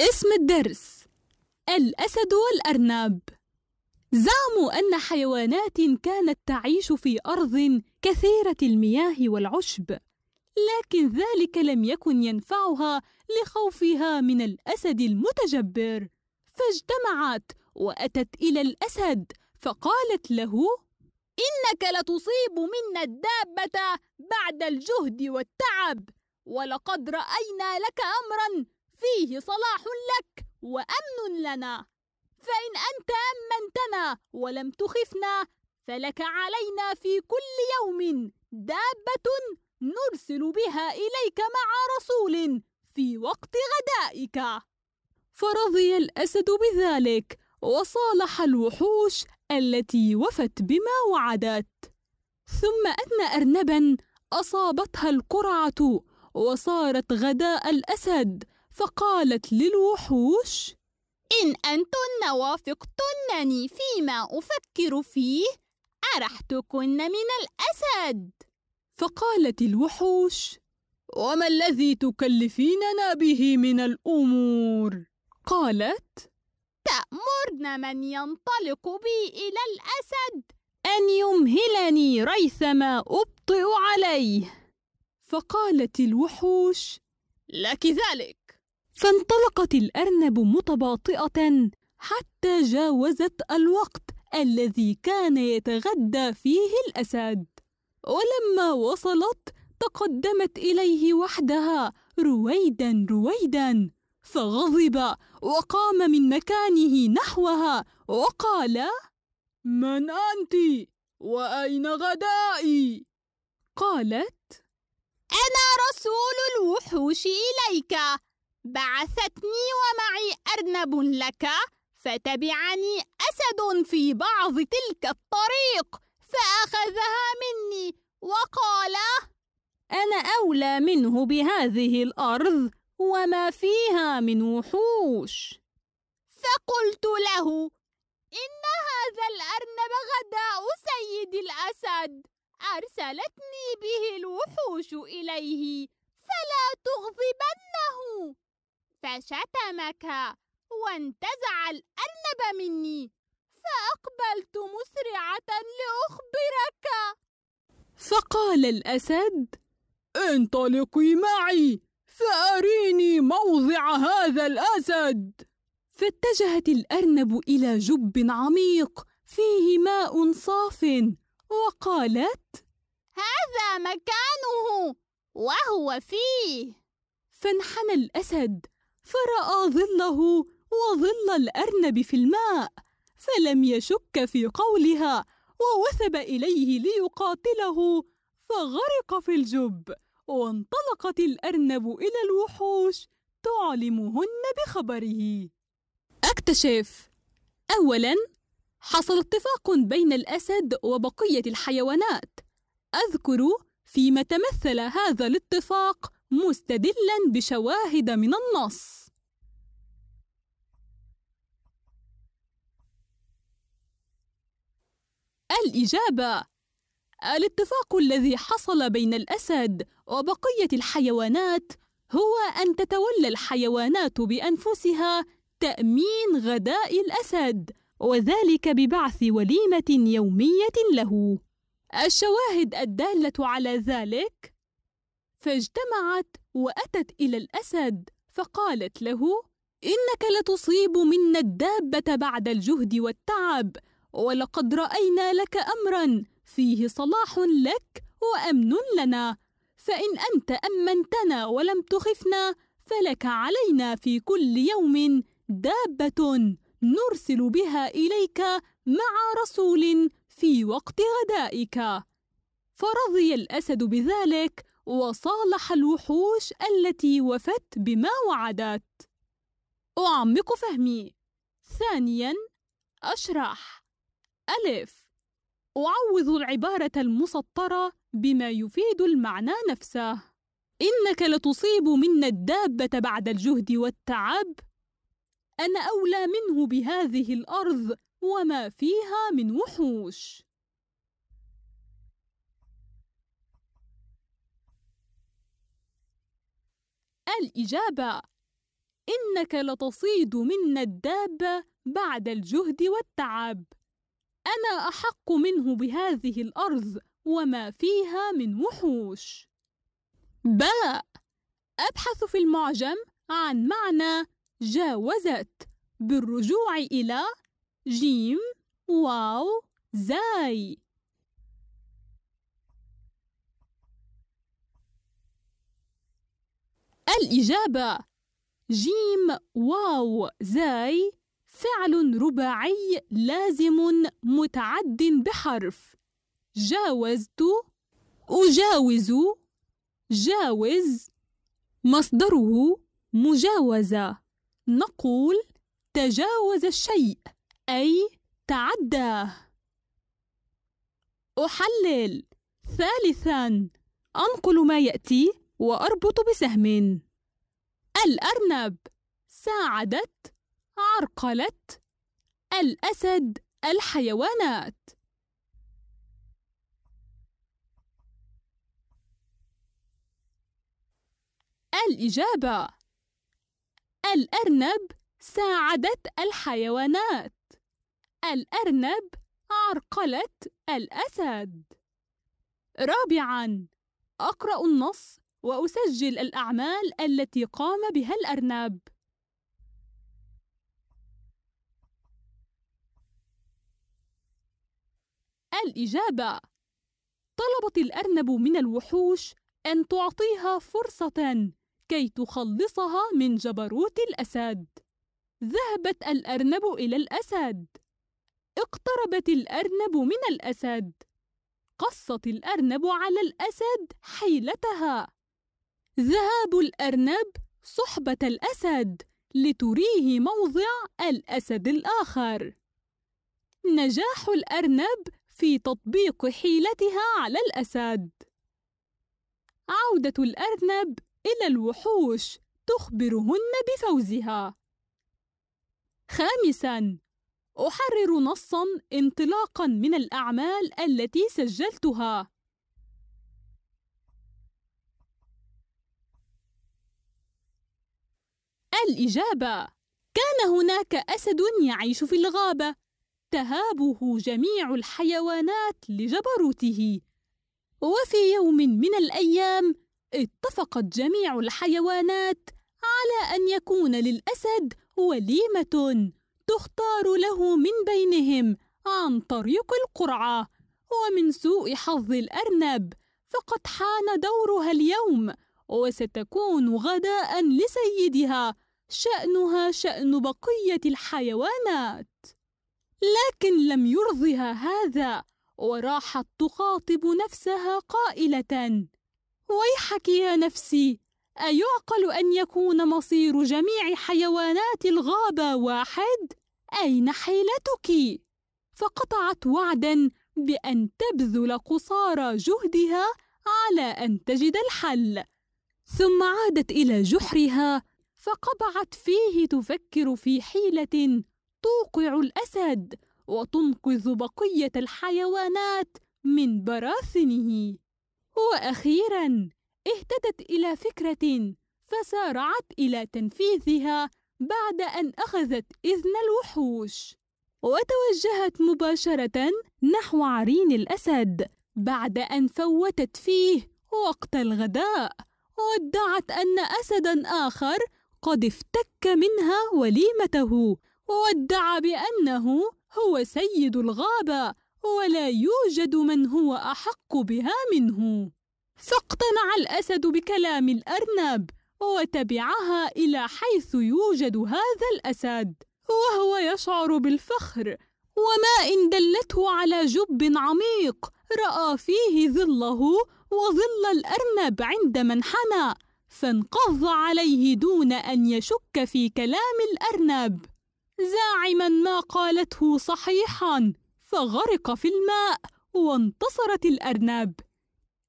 اسم الدرس الأسد والأرنب زعموا أن حيوانات كانت تعيش في أرض كثيرة المياه والعشب لكن ذلك لم يكن ينفعها لخوفها من الأسد المتجبر فاجتمعت وأتت إلى الأسد فقالت له إنك لتصيب منا الدابة بعد الجهد والتعب ولقد رأينا لك أمرا فيه صلاح لك وامن لنا فان انت امنتنا ولم تخفنا فلك علينا في كل يوم دابه نرسل بها اليك مع رسول في وقت غدائك فرضي الاسد بذلك وصالح الوحوش التي وفت بما وعدت ثم ان ارنبا اصابتها القرعه وصارت غداء الاسد فقالت للوحوش إن أنتن وافقتنني فيما أفكر فيه أرحتكن من الأسد فقالت الوحوش وما الذي تكلفيننا به من الأمور؟ قالت تأمرن من ينطلق بي إلى الأسد أن يمهلني ريثما أبطئ عليه فقالت الوحوش لك ذلك فانطلقت الأرنب متباطئة حتى جاوزت الوقت الذي كان يتغدى فيه الأسد ولما وصلت تقدمت إليه وحدها رويدا رويدا فغضب وقام من مكانه نحوها وقال من أنت وأين غدائي قالت أنا رسول الوحوش إليك بعثتني ومعي أرنب لك فتبعني أسد في بعض تلك الطريق فأخذها مني وقال أنا أولى منه بهذه الأرض وما فيها من وحوش فقلت له إن هذا الأرنب غداء سيد الأسد أرسلتني به الوحوش إليه فلا تغضبن فشتمك وانتزع الأرنب مني فأقبلت مسرعة لأخبرك فقال الأسد انطلقي معي فأريني موضع هذا الأسد فاتجهت الأرنب إلى جب عميق فيه ماء صاف وقالت هذا مكانه وهو فيه فانحنى الأسد فراى ظله وظل الارنب في الماء فلم يشك في قولها ووثب اليه ليقاتله فغرق في الجب وانطلقت الارنب الى الوحوش تعلمهن بخبره اكتشف اولا حصل اتفاق بين الاسد وبقيه الحيوانات اذكر فيما تمثل هذا الاتفاق مستدلا بشواهد من النص الإجابة الاتفاق الذي حصل بين الأسد وبقية الحيوانات هو أن تتولى الحيوانات بأنفسها تأمين غداء الأسد وذلك ببعث وليمة يومية له الشواهد الدالة على ذلك فاجتمعت وأتت إلى الأسد فقالت له إنك لتصيب منا الدابة بعد الجهد والتعب ولقد رأينا لك أمرا فيه صلاح لك وأمن لنا فإن أنت أمنتنا ولم تخفنا فلك علينا في كل يوم دابة نرسل بها إليك مع رسول في وقت غدائك فرضي الأسد بذلك وصالح الوحوش التي وفت بما وعدت أعمق فهمي ثانيا أشرح ألف أعوض العبارة المسطرة بما يفيد المعنى نفسه إنك لتصيب منا الدابة بعد الجهد والتعب أنا أولى منه بهذه الأرض وما فيها من وحوش الإجابة إنك لتصيد منا الدابة بعد الجهد والتعب أنا أحق منه بهذه الأرض وما فيها من وحوش باء أبحث في المعجم عن معنى جاوزت بالرجوع إلى جيم واو زاي الإجابة جيم واو زاي فعل رباعي لازم متعد بحرف جاوزت أجاوز جاوز مصدره مجاوزة نقول تجاوز الشيء أي تعداه أحلل ثالثا أنقل ما يأتي وأربط بسهم الأرنب ساعدت عرقلة الأسد الحيوانات الإجابة الأرنب ساعدت الحيوانات الأرنب عرقلة الأسد رابعاً أقرأ النص وأسجل الأعمال التي قام بها الأرنب الإجابة طلبت الأرنب من الوحوش أن تعطيها فرصة كي تخلصها من جبروت الأسد ذهبت الأرنب إلى الأسد اقتربت الأرنب من الأسد قصت الأرنب على الأسد حيلتها ذهاب الأرنب صحبة الأسد لتريه موضع الأسد الآخر. نجاح الأرنب في تطبيق حيلتها على الأسد. عودة الأرنب إلى الوحوش تخبرهن بفوزها. خامساً: أحرر نصاً انطلاقاً من الأعمال التي سجلتها الإجابة كان هناك أسد يعيش في الغابة تهابه جميع الحيوانات لجبروته وفي يوم من الأيام اتفقت جميع الحيوانات على أن يكون للأسد وليمة تختار له من بينهم عن طريق القرعة ومن سوء حظ الأرنب فقد حان دورها اليوم وستكون غداء لسيدها شأنها شأن بقية الحيوانات لكن لم يرضها هذا وراحت تخاطب نفسها قائلة ويحك يا نفسي أيعقل أن يكون مصير جميع حيوانات الغابة واحد؟ أين حيلتك؟ فقطعت وعدا بأن تبذل قصارى جهدها على أن تجد الحل ثم عادت إلى جحرها فقبعت فيه تفكر في حيلة توقع الأسد وتنقذ بقية الحيوانات من براثنه وأخيرا اهتدت إلى فكرة فسارعت إلى تنفيذها بعد أن أخذت إذن الوحوش وتوجهت مباشرة نحو عرين الأسد بعد أن فوتت فيه وقت الغداء وادعت أن أسدا آخر قد افتك منها وليمته وادعى بأنه هو سيد الغابة ولا يوجد من هو أحق بها منه فاقتنع الأسد بكلام الأرنب وتبعها إلى حيث يوجد هذا الأسد وهو يشعر بالفخر وما إن دلته على جب عميق رأى فيه ظله وظل الأرنب عندما انحنى فانقض عليه دون أن يشك في كلام الأرنب زاعما ما قالته صحيحا فغرق في الماء وانتصرت الأرنب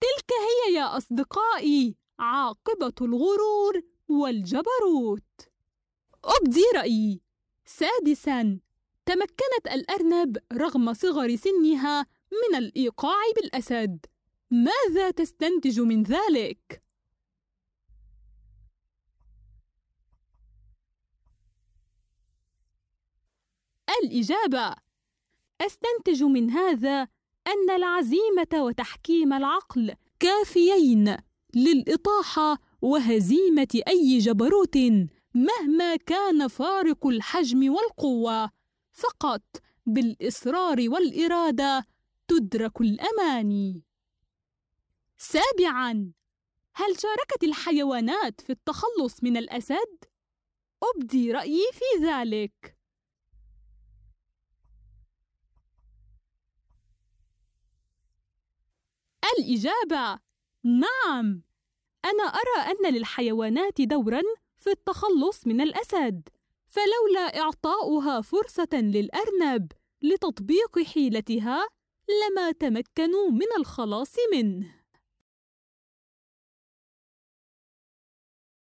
تلك هي يا أصدقائي عاقبة الغرور والجبروت أبدي رأيي سادسا تمكنت الأرنب رغم صغر سنها من الإيقاع بالأسد ماذا تستنتج من ذلك؟ الإجابة أستنتج من هذا أن العزيمة وتحكيم العقل كافيين للإطاحة وهزيمة أي جبروت مهما كان فارق الحجم والقوة فقط بالإصرار والإرادة تدرك الأماني. سابعاً: هل شاركت الحيوانات في التخلص من الأسد؟ أبدي رأيي في ذلك. الإجابة نعم أنا أرى أن للحيوانات دورا في التخلص من الأسد فلولا إعطاؤها فرصة للأرنب لتطبيق حيلتها لما تمكنوا من الخلاص منه